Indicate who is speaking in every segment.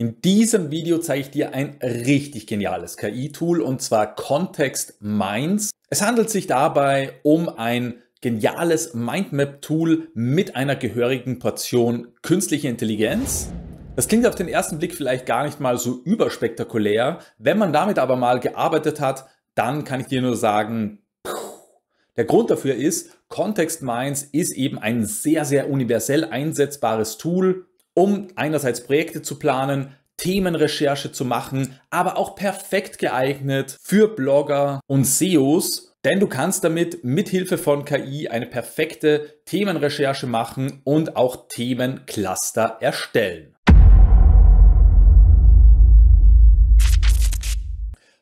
Speaker 1: In diesem Video zeige ich dir ein richtig geniales KI-Tool und zwar Context Minds. Es handelt sich dabei um ein geniales Mindmap-Tool mit einer gehörigen Portion künstliche Intelligenz. Das klingt auf den ersten Blick vielleicht gar nicht mal so überspektakulär. Wenn man damit aber mal gearbeitet hat, dann kann ich dir nur sagen, der Grund dafür ist, Context Minds ist eben ein sehr, sehr universell einsetzbares Tool um einerseits Projekte zu planen, Themenrecherche zu machen, aber auch perfekt geeignet für Blogger und SEOs, denn du kannst damit mit Hilfe von KI eine perfekte Themenrecherche machen und auch Themencluster erstellen.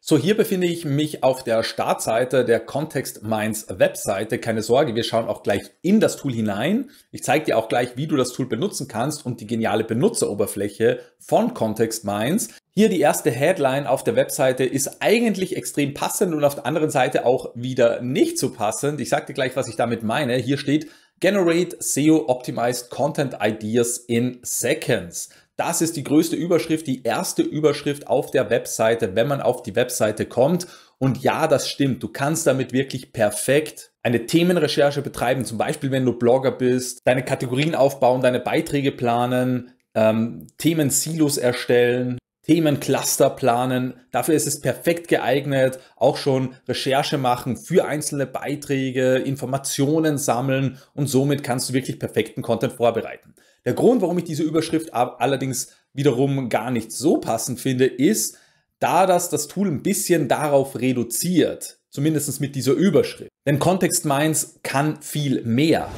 Speaker 1: So, hier befinde ich mich auf der Startseite der Context Minds Webseite. Keine Sorge, wir schauen auch gleich in das Tool hinein. Ich zeige dir auch gleich, wie du das Tool benutzen kannst und die geniale Benutzeroberfläche von Context Minds. Hier die erste Headline auf der Webseite ist eigentlich extrem passend und auf der anderen Seite auch wieder nicht so passend. Ich sage dir gleich, was ich damit meine. Hier steht Generate SEO Optimized Content Ideas in Seconds. Das ist die größte Überschrift, die erste Überschrift auf der Webseite, wenn man auf die Webseite kommt. Und ja, das stimmt. Du kannst damit wirklich perfekt eine Themenrecherche betreiben. Zum Beispiel, wenn du Blogger bist, deine Kategorien aufbauen, deine Beiträge planen, ähm, Themensilos erstellen. Themencluster planen. Dafür ist es perfekt geeignet. Auch schon Recherche machen für einzelne Beiträge, Informationen sammeln und somit kannst du wirklich perfekten Content vorbereiten. Der Grund, warum ich diese Überschrift allerdings wiederum gar nicht so passend finde, ist, da das das Tool ein bisschen darauf reduziert, zumindest mit dieser Überschrift. Denn Context Minds kann viel mehr.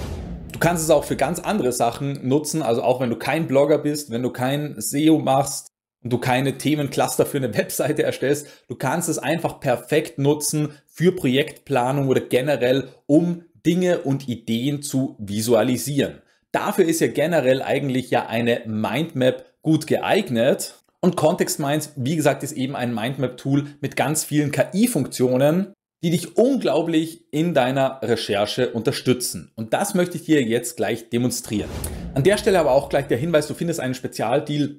Speaker 1: Du kannst es auch für ganz andere Sachen nutzen, also auch wenn du kein Blogger bist, wenn du kein SEO machst und du keine Themencluster für eine Webseite erstellst, du kannst es einfach perfekt nutzen für Projektplanung oder generell, um Dinge und Ideen zu visualisieren. Dafür ist ja generell eigentlich ja eine Mindmap gut geeignet. Und Context Minds, wie gesagt, ist eben ein Mindmap-Tool mit ganz vielen KI-Funktionen, die dich unglaublich in deiner Recherche unterstützen. Und das möchte ich dir jetzt gleich demonstrieren. An der Stelle aber auch gleich der Hinweis, du findest einen Spezialdeal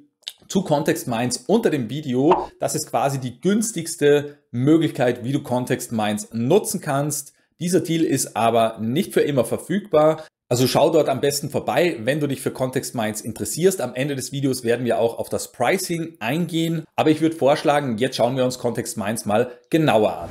Speaker 1: zu Context Minds unter dem Video. Das ist quasi die günstigste Möglichkeit, wie du Context Minds nutzen kannst. Dieser Deal ist aber nicht für immer verfügbar. Also schau dort am besten vorbei, wenn du dich für Context Minds interessierst. Am Ende des Videos werden wir auch auf das Pricing eingehen. Aber ich würde vorschlagen, jetzt schauen wir uns Context Minds mal genauer an.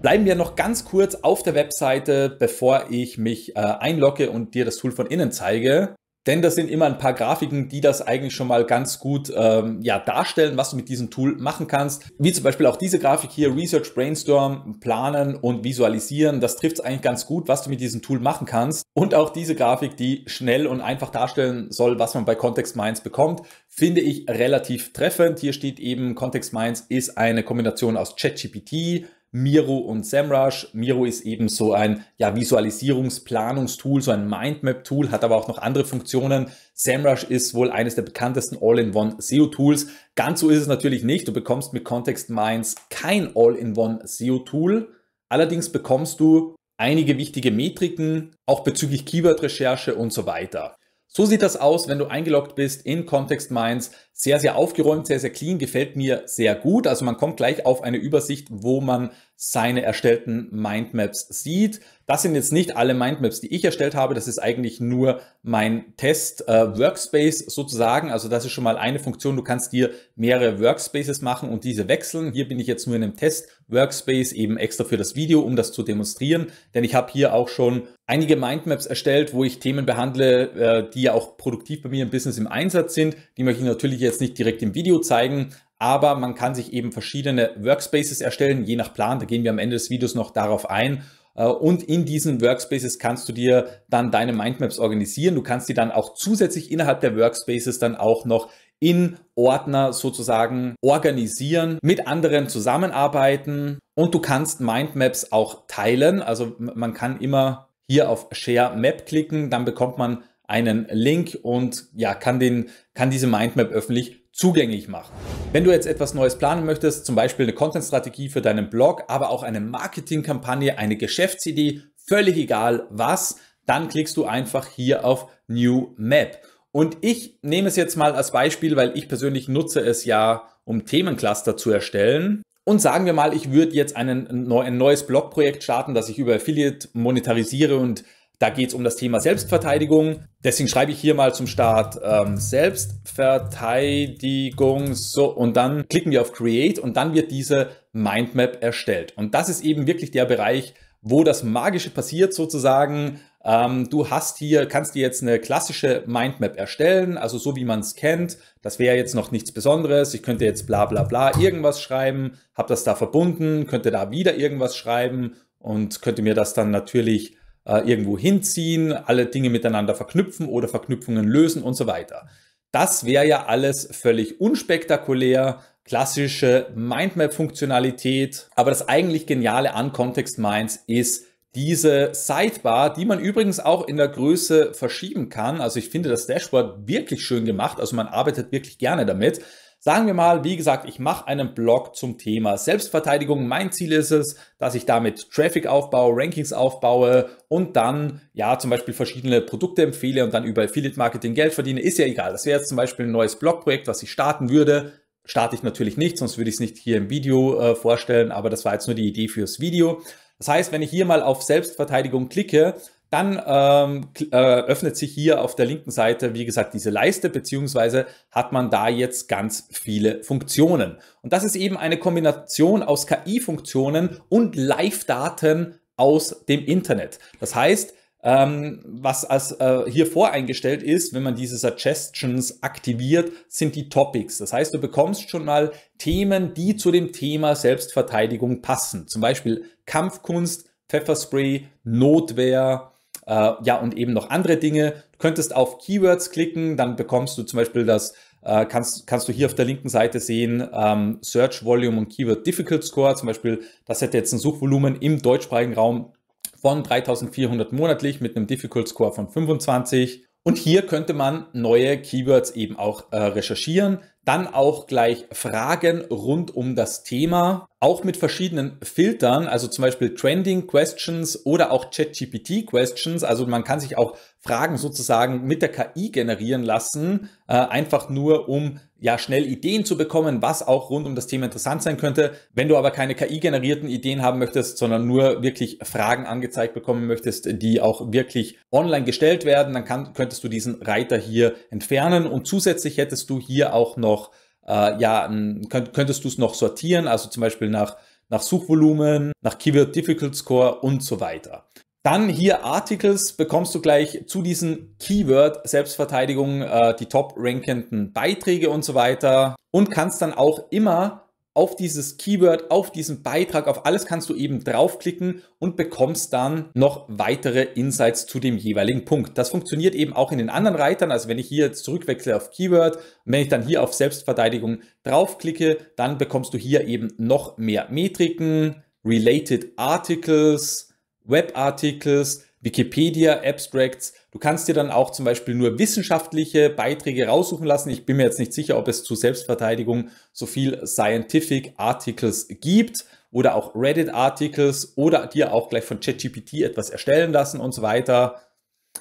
Speaker 1: Bleiben wir noch ganz kurz auf der Webseite, bevor ich mich äh, einlogge und dir das Tool von innen zeige. Denn das sind immer ein paar Grafiken, die das eigentlich schon mal ganz gut ähm, ja, darstellen, was du mit diesem Tool machen kannst. Wie zum Beispiel auch diese Grafik hier, Research, Brainstorm, Planen und Visualisieren. Das trifft es eigentlich ganz gut, was du mit diesem Tool machen kannst. Und auch diese Grafik, die schnell und einfach darstellen soll, was man bei Context Minds bekommt, finde ich relativ treffend. Hier steht eben, Context Minds ist eine Kombination aus ChatGPT, Miro und Samrush. Miro ist eben so ein ja, Visualisierungsplanungstool, so ein Mindmap-Tool, hat aber auch noch andere Funktionen. Samrush ist wohl eines der bekanntesten All-in-One SEO-Tools. Ganz so ist es natürlich nicht. Du bekommst mit Context Minds kein All-in-One SEO-Tool. Allerdings bekommst du einige wichtige Metriken, auch bezüglich Keyword-Recherche und so weiter. So sieht das aus, wenn du eingeloggt bist in Context Minds. Sehr, sehr aufgeräumt, sehr, sehr clean, gefällt mir sehr gut. Also man kommt gleich auf eine Übersicht, wo man seine erstellten Mindmaps sieht. Das sind jetzt nicht alle Mindmaps, die ich erstellt habe. Das ist eigentlich nur mein Test-Workspace äh, sozusagen. Also das ist schon mal eine Funktion. Du kannst dir mehrere Workspaces machen und diese wechseln. Hier bin ich jetzt nur in einem Test-Workspace eben extra für das Video, um das zu demonstrieren. Denn ich habe hier auch schon einige Mindmaps erstellt, wo ich Themen behandle, äh, die ja auch produktiv bei mir im Business im Einsatz sind. Die möchte ich natürlich jetzt nicht direkt im Video zeigen, aber man kann sich eben verschiedene Workspaces erstellen, je nach Plan. Da gehen wir am Ende des Videos noch darauf ein. Äh, und in diesen Workspaces kannst du dir dann deine Mindmaps organisieren. Du kannst die dann auch zusätzlich innerhalb der Workspaces dann auch noch in Ordner sozusagen organisieren, mit anderen zusammenarbeiten und du kannst Mindmaps auch teilen. Also man kann immer hier auf Share Map klicken, dann bekommt man einen Link und ja, kann den, kann diese Mindmap öffentlich zugänglich machen. Wenn du jetzt etwas Neues planen möchtest, zum Beispiel eine Content-Strategie für deinen Blog, aber auch eine Marketingkampagne, eine Geschäftsidee, völlig egal was, dann klickst du einfach hier auf New Map. Und ich nehme es jetzt mal als Beispiel, weil ich persönlich nutze es ja, um Themencluster zu erstellen. Und sagen wir mal, ich würde jetzt einen, ein neues Blogprojekt starten, das ich über Affiliate monetarisiere und da geht es um das Thema Selbstverteidigung. Deswegen schreibe ich hier mal zum Start ähm, Selbstverteidigung. So, und dann klicken wir auf Create und dann wird diese Mindmap erstellt. Und das ist eben wirklich der Bereich, wo das Magische passiert sozusagen. Ähm, du hast hier, kannst dir jetzt eine klassische Mindmap erstellen, also so wie man es kennt. Das wäre jetzt noch nichts Besonderes. Ich könnte jetzt bla bla bla irgendwas schreiben, habe das da verbunden, könnte da wieder irgendwas schreiben und könnte mir das dann natürlich äh, irgendwo hinziehen, alle Dinge miteinander verknüpfen oder Verknüpfungen lösen und so weiter. Das wäre ja alles völlig unspektakulär, klassische Mindmap-Funktionalität. Aber das eigentlich Geniale an Context Minds ist diese Sidebar, die man übrigens auch in der Größe verschieben kann. Also ich finde das Dashboard wirklich schön gemacht. Also man arbeitet wirklich gerne damit. Sagen wir mal, wie gesagt, ich mache einen Blog zum Thema Selbstverteidigung. Mein Ziel ist es, dass ich damit Traffic aufbaue, Rankings aufbaue und dann ja zum Beispiel verschiedene Produkte empfehle und dann über Affiliate Marketing Geld verdiene. Ist ja egal. Das wäre jetzt zum Beispiel ein neues Blogprojekt, was ich starten würde. Starte ich natürlich nicht, sonst würde ich es nicht hier im Video äh, vorstellen, aber das war jetzt nur die Idee fürs Video. Das heißt, wenn ich hier mal auf Selbstverteidigung klicke, dann ähm, äh, öffnet sich hier auf der linken Seite, wie gesagt, diese Leiste, beziehungsweise hat man da jetzt ganz viele Funktionen. Und das ist eben eine Kombination aus KI-Funktionen und Live-Daten aus dem Internet. Das heißt, ähm, was als, äh, hier voreingestellt ist, wenn man diese Suggestions aktiviert, sind die Topics. Das heißt, du bekommst schon mal Themen, die zu dem Thema Selbstverteidigung passen. Zum Beispiel Kampfkunst, Pfefferspray, Notwehr, äh, ja, und eben noch andere Dinge. Du könntest auf Keywords klicken, dann bekommst du zum Beispiel das, äh, kannst, kannst du hier auf der linken Seite sehen, ähm, Search Volume und Keyword Difficult Score zum Beispiel. Das hätte jetzt ein Suchvolumen im deutschsprachigen Raum von 3400 monatlich mit einem Difficult Score von 25. Und hier könnte man neue Keywords eben auch äh, recherchieren. Dann auch gleich Fragen rund um das Thema, auch mit verschiedenen Filtern, also zum Beispiel Trending Questions oder auch ChatGPT Questions. Also man kann sich auch Fragen sozusagen mit der KI generieren lassen, äh, einfach nur um ja schnell Ideen zu bekommen, was auch rund um das Thema interessant sein könnte. Wenn du aber keine KI-generierten Ideen haben möchtest, sondern nur wirklich Fragen angezeigt bekommen möchtest, die auch wirklich online gestellt werden, dann kann, könntest du diesen Reiter hier entfernen und zusätzlich hättest du hier auch noch noch, äh, ja, könnt, könntest du es noch sortieren, also zum Beispiel nach, nach Suchvolumen, nach Keyword Difficult Score und so weiter. Dann hier Articles bekommst du gleich zu diesen Keyword Selbstverteidigung äh, die top rankenden Beiträge und so weiter und kannst dann auch immer auf dieses Keyword, auf diesen Beitrag, auf alles kannst du eben draufklicken und bekommst dann noch weitere Insights zu dem jeweiligen Punkt. Das funktioniert eben auch in den anderen Reitern. Also wenn ich hier jetzt zurückwechsle auf Keyword wenn ich dann hier auf Selbstverteidigung draufklicke, dann bekommst du hier eben noch mehr Metriken, Related Articles, Web Articles, Wikipedia, Abstracts. Du kannst dir dann auch zum Beispiel nur wissenschaftliche Beiträge raussuchen lassen. Ich bin mir jetzt nicht sicher, ob es zu Selbstverteidigung so viel Scientific Articles gibt oder auch Reddit-Articles oder dir auch gleich von ChatGPT etwas erstellen lassen und so weiter.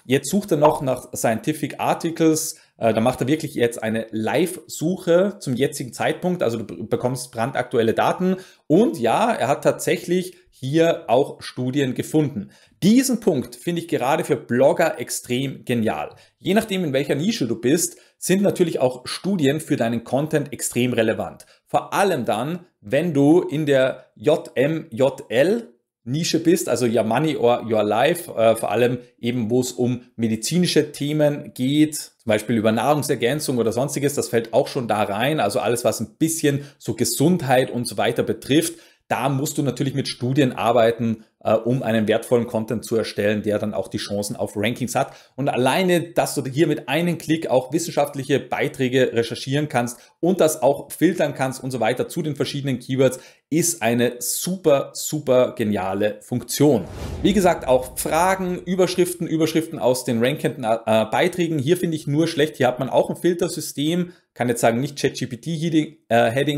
Speaker 1: Jetzt sucht er noch nach Scientific Articles. Äh, da macht er wirklich jetzt eine Live-Suche zum jetzigen Zeitpunkt. Also du bekommst brandaktuelle Daten. Und ja, er hat tatsächlich hier auch Studien gefunden. Diesen Punkt finde ich gerade für Blogger extrem genial. Je nachdem, in welcher Nische du bist, sind natürlich auch Studien für deinen Content extrem relevant. Vor allem dann, wenn du in der JMJL Nische bist, also Your Money or Your Life, äh, vor allem eben, wo es um medizinische Themen geht, zum Beispiel über Nahrungsergänzung oder sonstiges, das fällt auch schon da rein, also alles, was ein bisschen so Gesundheit und so weiter betrifft, da musst du natürlich mit Studien arbeiten, äh, um einen wertvollen Content zu erstellen, der dann auch die Chancen auf Rankings hat. Und alleine, dass du hier mit einem Klick auch wissenschaftliche Beiträge recherchieren kannst und das auch filtern kannst und so weiter zu den verschiedenen Keywords, ist eine super, super geniale Funktion. Wie gesagt, auch Fragen, Überschriften, Überschriften aus den rankenden äh, Beiträgen. Hier finde ich nur schlecht. Hier hat man auch ein Filtersystem. Kann jetzt sagen, nicht ChatGPT-Headings,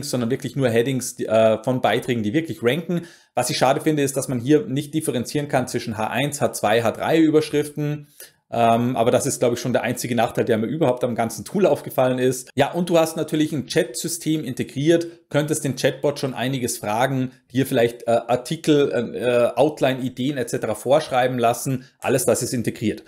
Speaker 1: äh, sondern wirklich nur Headings die, äh, von Beiträgen, die wirklich ranken. Was ich schade finde, ist, dass man hier nicht differenzieren kann zwischen H1, H2, H3 Überschriften. Ähm, aber das ist, glaube ich, schon der einzige Nachteil, der mir überhaupt am ganzen Tool aufgefallen ist. Ja, und du hast natürlich ein Chat-System integriert, könntest den Chatbot schon einiges fragen, dir vielleicht äh, Artikel, äh, äh Outline-Ideen etc. vorschreiben lassen. Alles das ist integriert.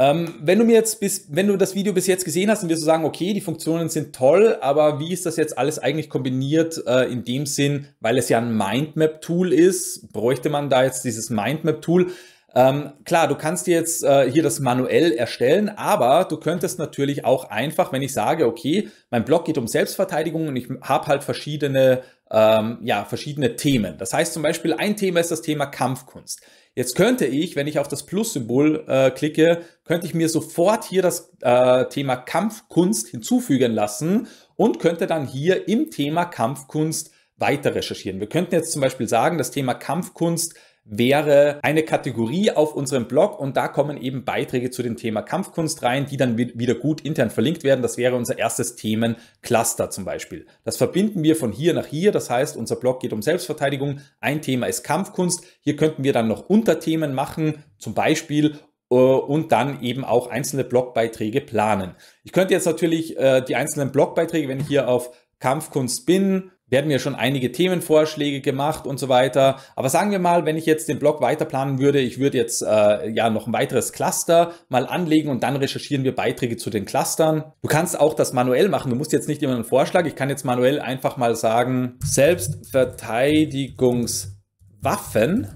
Speaker 1: Ähm, wenn du mir jetzt bis, wenn du das Video bis jetzt gesehen hast, und wirst du sagen, okay, die Funktionen sind toll, aber wie ist das jetzt alles eigentlich kombiniert äh, in dem Sinn, weil es ja ein Mindmap-Tool ist, bräuchte man da jetzt dieses Mindmap-Tool? Ähm, klar, du kannst dir jetzt äh, hier das manuell erstellen, aber du könntest natürlich auch einfach, wenn ich sage, okay, mein Blog geht um Selbstverteidigung und ich habe halt verschiedene, ähm, ja, verschiedene Themen. Das heißt zum Beispiel, ein Thema ist das Thema Kampfkunst. Jetzt könnte ich, wenn ich auf das Plus-Symbol äh, klicke, könnte ich mir sofort hier das äh, Thema Kampfkunst hinzufügen lassen und könnte dann hier im Thema Kampfkunst weiter recherchieren. Wir könnten jetzt zum Beispiel sagen, das Thema Kampfkunst wäre eine Kategorie auf unserem Blog und da kommen eben Beiträge zu dem Thema Kampfkunst rein, die dann wieder gut intern verlinkt werden. Das wäre unser erstes Themencluster zum Beispiel. Das verbinden wir von hier nach hier. Das heißt, unser Blog geht um Selbstverteidigung. Ein Thema ist Kampfkunst. Hier könnten wir dann noch Unterthemen machen, zum Beispiel äh, und dann eben auch einzelne Blogbeiträge planen. Ich könnte jetzt natürlich äh, die einzelnen Blogbeiträge, wenn ich hier auf Kampfkunst bin, werden mir schon einige Themenvorschläge gemacht und so weiter. Aber sagen wir mal, wenn ich jetzt den Blog weiter planen würde, ich würde jetzt äh, ja noch ein weiteres Cluster mal anlegen und dann recherchieren wir Beiträge zu den Clustern. Du kannst auch das manuell machen. Du musst jetzt nicht immer einen Vorschlag. Ich kann jetzt manuell einfach mal sagen, Selbstverteidigungswaffen.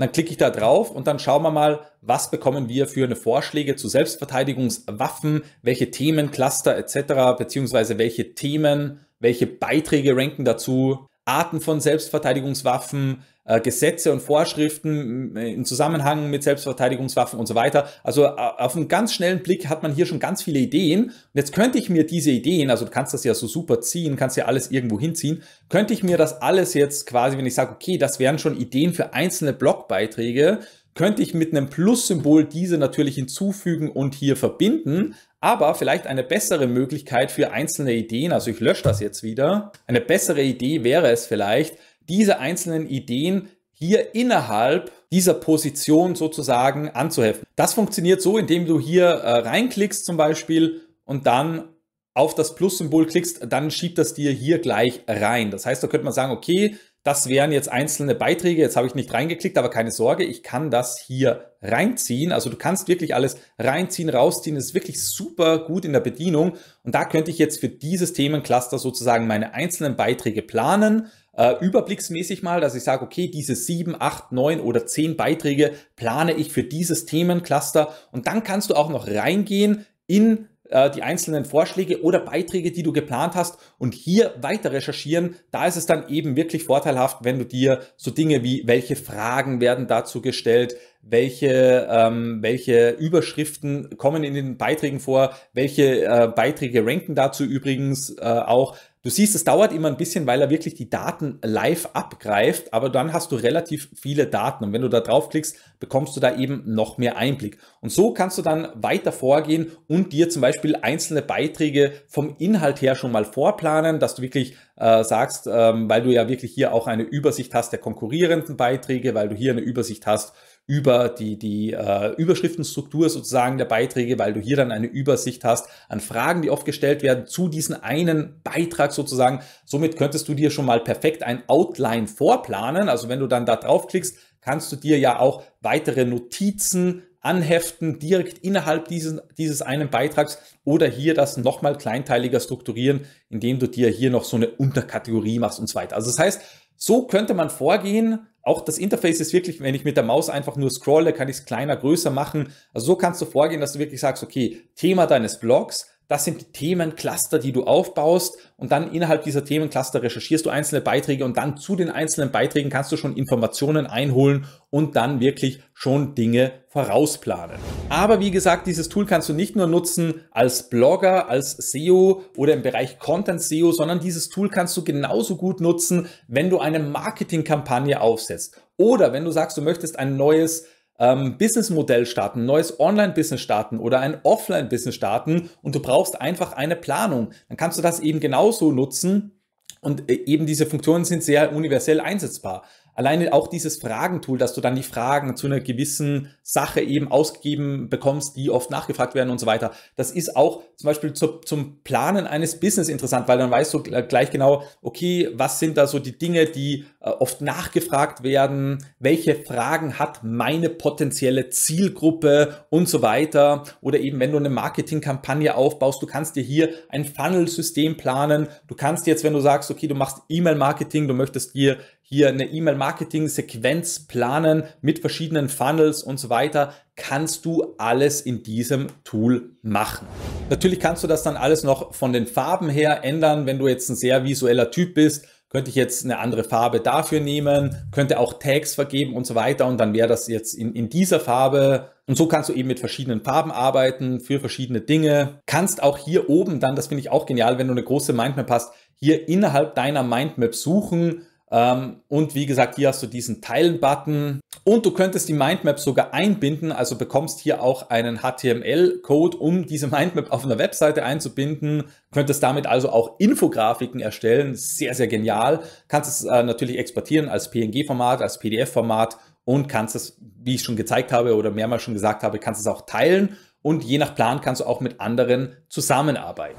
Speaker 1: Dann klicke ich da drauf und dann schauen wir mal, was bekommen wir für eine Vorschläge zu Selbstverteidigungswaffen, welche Themencluster etc. beziehungsweise welche Themen welche Beiträge ranken dazu, Arten von Selbstverteidigungswaffen, äh, Gesetze und Vorschriften im Zusammenhang mit Selbstverteidigungswaffen und so weiter. Also auf einen ganz schnellen Blick hat man hier schon ganz viele Ideen. Und jetzt könnte ich mir diese Ideen, also du kannst das ja so super ziehen, kannst ja alles irgendwo hinziehen, könnte ich mir das alles jetzt quasi, wenn ich sage, okay, das wären schon Ideen für einzelne Blogbeiträge, könnte ich mit einem Plus-Symbol diese natürlich hinzufügen und hier verbinden. Aber vielleicht eine bessere Möglichkeit für einzelne Ideen, also ich lösche das jetzt wieder, eine bessere Idee wäre es vielleicht, diese einzelnen Ideen hier innerhalb dieser Position sozusagen anzuheften. Das funktioniert so, indem du hier äh, reinklickst zum Beispiel und dann auf das Plus-Symbol klickst, dann schiebt das dir hier gleich rein. Das heißt, da könnte man sagen, okay, das wären jetzt einzelne Beiträge. Jetzt habe ich nicht reingeklickt, aber keine Sorge, ich kann das hier reinziehen. Also du kannst wirklich alles reinziehen, rausziehen. Das ist wirklich super gut in der Bedienung. Und da könnte ich jetzt für dieses Themencluster sozusagen meine einzelnen Beiträge planen. Äh, überblicksmäßig mal, dass ich sage, okay, diese sieben, acht, neun oder zehn Beiträge plane ich für dieses Themencluster. Und dann kannst du auch noch reingehen in äh, die einzelnen Vorschläge oder Beiträge, die du geplant hast und hier weiter recherchieren. Da ist es dann eben wirklich vorteilhaft, wenn du dir so Dinge wie, welche Fragen werden dazu gestellt, welche, ähm, welche Überschriften kommen in den Beiträgen vor, welche äh, Beiträge ranken dazu übrigens äh, auch, Du siehst, es dauert immer ein bisschen, weil er wirklich die Daten live abgreift, aber dann hast du relativ viele Daten und wenn du da draufklickst, bekommst du da eben noch mehr Einblick. Und so kannst du dann weiter vorgehen und dir zum Beispiel einzelne Beiträge vom Inhalt her schon mal vorplanen, dass du wirklich äh, sagst, ähm, weil du ja wirklich hier auch eine Übersicht hast der konkurrierenden Beiträge, weil du hier eine Übersicht hast über die, die äh, Überschriftenstruktur sozusagen der Beiträge, weil du hier dann eine Übersicht hast an Fragen, die oft gestellt werden zu diesem einen Beitrag sozusagen. Somit könntest du dir schon mal perfekt ein Outline vorplanen. Also wenn du dann da draufklickst, kannst du dir ja auch weitere Notizen anheften, direkt innerhalb dieses, dieses einen Beitrags oder hier das nochmal kleinteiliger strukturieren, indem du dir hier noch so eine Unterkategorie machst und so weiter. Also das heißt, so könnte man vorgehen. Auch das Interface ist wirklich, wenn ich mit der Maus einfach nur scrolle, kann ich es kleiner, größer machen. Also so kannst du vorgehen, dass du wirklich sagst, okay, Thema deines Blogs, das sind Themencluster, die du aufbaust und dann innerhalb dieser Themencluster recherchierst du einzelne Beiträge und dann zu den einzelnen Beiträgen kannst du schon Informationen einholen und dann wirklich schon Dinge vorausplanen. Aber wie gesagt, dieses Tool kannst du nicht nur nutzen als Blogger, als SEO oder im Bereich Content SEO, sondern dieses Tool kannst du genauso gut nutzen, wenn du eine Marketingkampagne aufsetzt oder wenn du sagst, du möchtest ein neues ähm, Businessmodell starten, neues Online-Business starten oder ein Offline-Business starten und du brauchst einfach eine Planung, dann kannst du das eben genauso nutzen und äh, eben diese Funktionen sind sehr universell einsetzbar alleine auch dieses Fragentool, dass du dann die Fragen zu einer gewissen Sache eben ausgegeben bekommst, die oft nachgefragt werden und so weiter. Das ist auch zum Beispiel zu, zum Planen eines Business interessant, weil dann weißt du gleich genau, okay, was sind da so die Dinge, die äh, oft nachgefragt werden, welche Fragen hat meine potenzielle Zielgruppe und so weiter. Oder eben, wenn du eine Marketingkampagne aufbaust, du kannst dir hier ein Funnel-System planen. Du kannst jetzt, wenn du sagst, okay, du machst E-Mail-Marketing, du möchtest dir hier eine E-Mail-Marketing-Sequenz planen mit verschiedenen Funnels und so weiter, kannst du alles in diesem Tool machen. Natürlich kannst du das dann alles noch von den Farben her ändern, wenn du jetzt ein sehr visueller Typ bist. Könnte ich jetzt eine andere Farbe dafür nehmen, könnte auch Tags vergeben und so weiter und dann wäre das jetzt in, in dieser Farbe. Und so kannst du eben mit verschiedenen Farben arbeiten für verschiedene Dinge. Kannst auch hier oben dann, das finde ich auch genial, wenn du eine große Mindmap hast, hier innerhalb deiner Mindmap suchen ähm, und wie gesagt, hier hast du diesen Teilen-Button und du könntest die Mindmap sogar einbinden, also bekommst hier auch einen HTML-Code, um diese Mindmap auf einer Webseite einzubinden, könntest damit also auch Infografiken erstellen, sehr, sehr genial, kannst es äh, natürlich exportieren als PNG-Format, als PDF-Format und kannst es, wie ich schon gezeigt habe oder mehrmals schon gesagt habe, kannst es auch teilen und je nach Plan kannst du auch mit anderen zusammenarbeiten.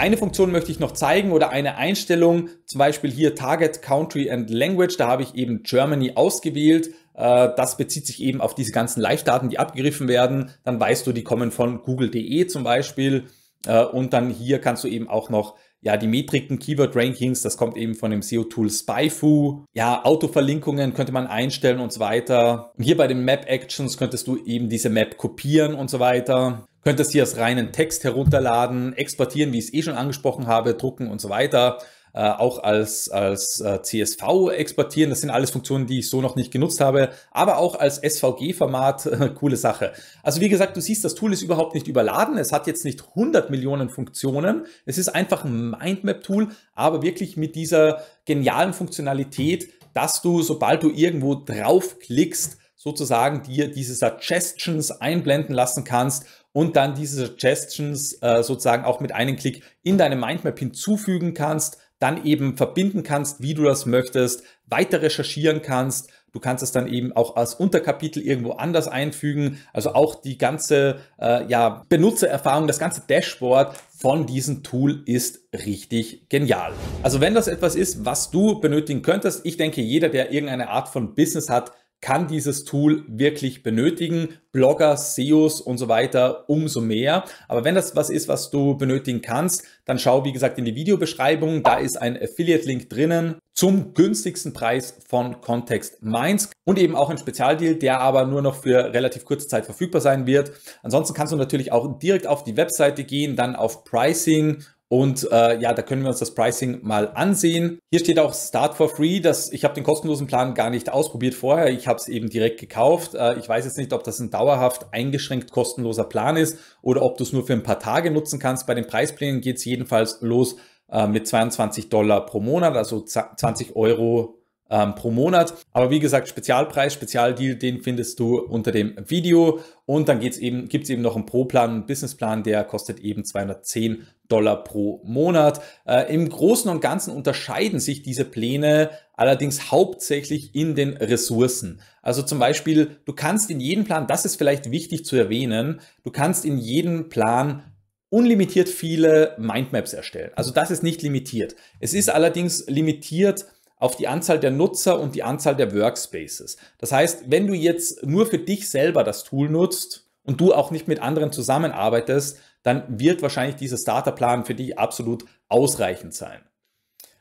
Speaker 1: Eine Funktion möchte ich noch zeigen oder eine Einstellung, zum Beispiel hier Target Country and Language, da habe ich eben Germany ausgewählt. Äh, das bezieht sich eben auf diese ganzen Live-Daten, die abgegriffen werden. Dann weißt du, die kommen von google.de zum Beispiel. Äh, und dann hier kannst du eben auch noch ja, die Metriken, Keyword Rankings, das kommt eben von dem SEO-Tool SpyFu. Ja, Autoverlinkungen könnte man einstellen und so weiter. Und hier bei den Map Actions könntest du eben diese Map kopieren und so weiter. Könnt es hier als reinen Text herunterladen, exportieren, wie ich es eh schon angesprochen habe, drucken und so weiter. Äh, auch als, als äh, CSV exportieren. Das sind alles Funktionen, die ich so noch nicht genutzt habe, aber auch als SVG-Format, äh, coole Sache. Also wie gesagt, du siehst, das Tool ist überhaupt nicht überladen. Es hat jetzt nicht 100 Millionen Funktionen. Es ist einfach ein Mindmap-Tool, aber wirklich mit dieser genialen Funktionalität, dass du, sobald du irgendwo draufklickst, sozusagen dir diese Suggestions einblenden lassen kannst und dann diese Suggestions äh, sozusagen auch mit einem Klick in deine Mindmap hinzufügen kannst, dann eben verbinden kannst, wie du das möchtest, weiter recherchieren kannst. Du kannst es dann eben auch als Unterkapitel irgendwo anders einfügen. Also auch die ganze äh, ja, Benutzererfahrung, das ganze Dashboard von diesem Tool ist richtig genial. Also wenn das etwas ist, was du benötigen könntest, ich denke, jeder, der irgendeine Art von Business hat, kann dieses Tool wirklich benötigen. Blogger, SEOs und so weiter umso mehr. Aber wenn das was ist, was du benötigen kannst, dann schau wie gesagt in die Videobeschreibung. Da ist ein Affiliate-Link drinnen zum günstigsten Preis von Context Mainz und eben auch ein Spezialdeal, der aber nur noch für relativ kurze Zeit verfügbar sein wird. Ansonsten kannst du natürlich auch direkt auf die Webseite gehen, dann auf Pricing und äh, ja, da können wir uns das Pricing mal ansehen. Hier steht auch Start for Free. Das, ich habe den kostenlosen Plan gar nicht ausprobiert vorher. Ich habe es eben direkt gekauft. Äh, ich weiß jetzt nicht, ob das ein dauerhaft eingeschränkt kostenloser Plan ist oder ob du es nur für ein paar Tage nutzen kannst. Bei den Preisplänen geht es jedenfalls los äh, mit 22 Dollar pro Monat, also 20 Euro ähm, pro Monat. Aber wie gesagt, Spezialpreis, Spezialdeal, den findest du unter dem Video. Und dann geht's eben, gibt es eben noch einen Pro-Plan, einen Businessplan, der kostet eben 210 Dollar pro Monat. Äh, Im Großen und Ganzen unterscheiden sich diese Pläne allerdings hauptsächlich in den Ressourcen. Also zum Beispiel, du kannst in jedem Plan, das ist vielleicht wichtig zu erwähnen, du kannst in jedem Plan unlimitiert viele Mindmaps erstellen. Also das ist nicht limitiert. Es ist allerdings limitiert, auf die Anzahl der Nutzer und die Anzahl der Workspaces. Das heißt, wenn du jetzt nur für dich selber das Tool nutzt und du auch nicht mit anderen zusammenarbeitest, dann wird wahrscheinlich dieses Starterplan für dich absolut ausreichend sein.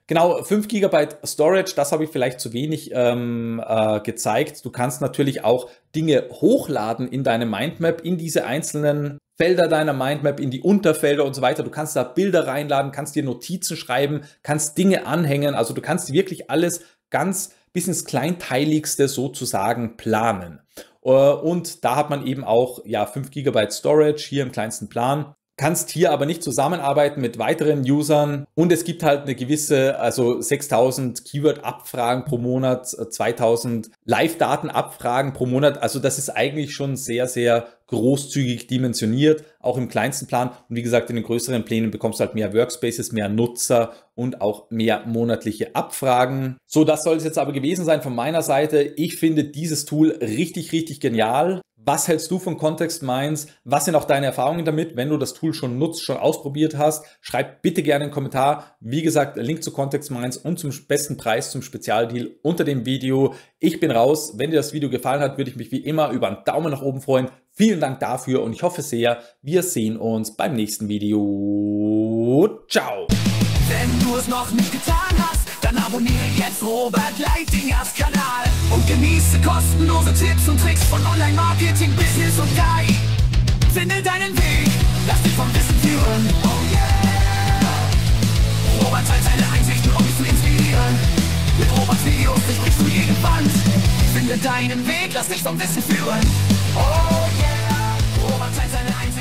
Speaker 1: Genau, 5 GB Storage, das habe ich vielleicht zu wenig ähm, äh, gezeigt. Du kannst natürlich auch Dinge hochladen in deine Mindmap, in diese einzelnen Felder deiner Mindmap in die Unterfelder und so weiter. Du kannst da Bilder reinladen, kannst dir Notizen schreiben, kannst Dinge anhängen. Also du kannst wirklich alles ganz bis ins Kleinteiligste sozusagen planen. Äh, und da hat man eben auch ja, 5 GB Storage hier im kleinsten Plan kannst hier aber nicht zusammenarbeiten mit weiteren Usern und es gibt halt eine gewisse, also 6000 Keyword-Abfragen pro Monat, 2000 äh, Live-Daten-Abfragen pro Monat. Also das ist eigentlich schon sehr, sehr großzügig dimensioniert, auch im kleinsten Plan. Und wie gesagt, in den größeren Plänen bekommst du halt mehr Workspaces, mehr Nutzer und auch mehr monatliche Abfragen. So, das soll es jetzt aber gewesen sein von meiner Seite. Ich finde dieses Tool richtig, richtig genial. Was hältst du von Context Minds? Was sind auch deine Erfahrungen damit, wenn du das Tool schon nutzt, schon ausprobiert hast? Schreib bitte gerne einen Kommentar. Wie gesagt, Link zu Context Minds und zum besten Preis zum Spezialdeal unter dem Video. Ich bin raus. Wenn dir das Video gefallen hat, würde ich mich wie immer über einen Daumen nach oben freuen. Vielen Dank dafür und ich hoffe sehr, wir sehen uns beim nächsten Video. Ciao! Wenn du es noch nicht getan dann abonniere jetzt Robert Leitingers Kanal und genieße kostenlose Tipps und Tricks von Online-Marketing, Business und Guy. Finde deinen Weg, lass dich vom Wissen führen. Oh yeah! Robert teilt seine Einsichten, um dich zu inspirieren. Mit Roberts Videos durchbrichst du jeden Band. Finde deinen Weg, lass dich vom Wissen führen. Oh yeah! Robert teilt seine Einsichten.